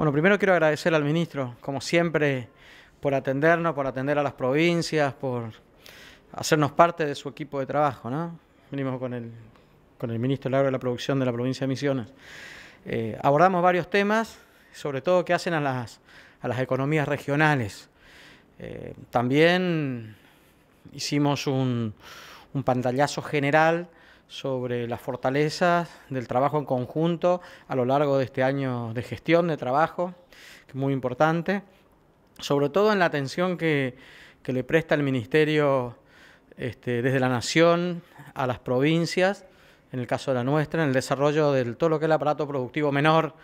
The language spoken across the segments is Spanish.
Bueno, primero quiero agradecer al ministro, como siempre, por atendernos, por atender a las provincias, por hacernos parte de su equipo de trabajo. ¿no? Venimos con el, con el ministro Largo de la Producción de la provincia de Misiones. Eh, abordamos varios temas, sobre todo que hacen a las, a las economías regionales. Eh, también hicimos un, un pantallazo general sobre las fortalezas del trabajo en conjunto a lo largo de este año de gestión de trabajo, que es muy importante, sobre todo en la atención que, le presta el Ministerio este, desde la Nación a las provincias, en el caso de la nuestra, en el desarrollo de todo lo que es el aparato productivo menor.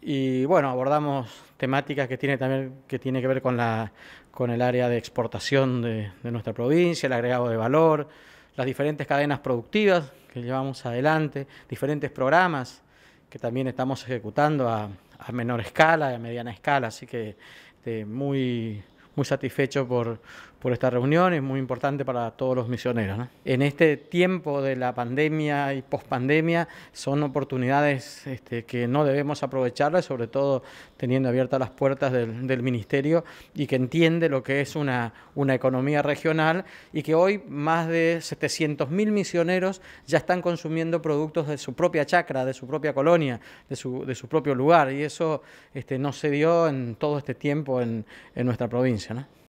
Y bueno, abordamos temáticas que tiene que tiene que ver con el área de exportación de nuestra provincia, el agregado de valor, las diferentes cadenas productivas que llevamos adelante, diferentes programas que también estamos ejecutando a, menor escala, a mediana escala, así que este, muy, muy satisfecho por, por esta reunión, es muy importante para todos los misioneros. En este tiempo de la pandemia y pospandemia son oportunidades este, que no debemos aprovecharlas, sobre todo teniendo abiertas las puertas del, ministerio y que entiende lo que es una, una economía regional y que hoy más de 700.000 misioneros ya están consumiendo productos de su propia chacra, de su propia colonia, de su, de su propio lugar y eso este, no se dio en todo este tiempo en, en nuestra provincia.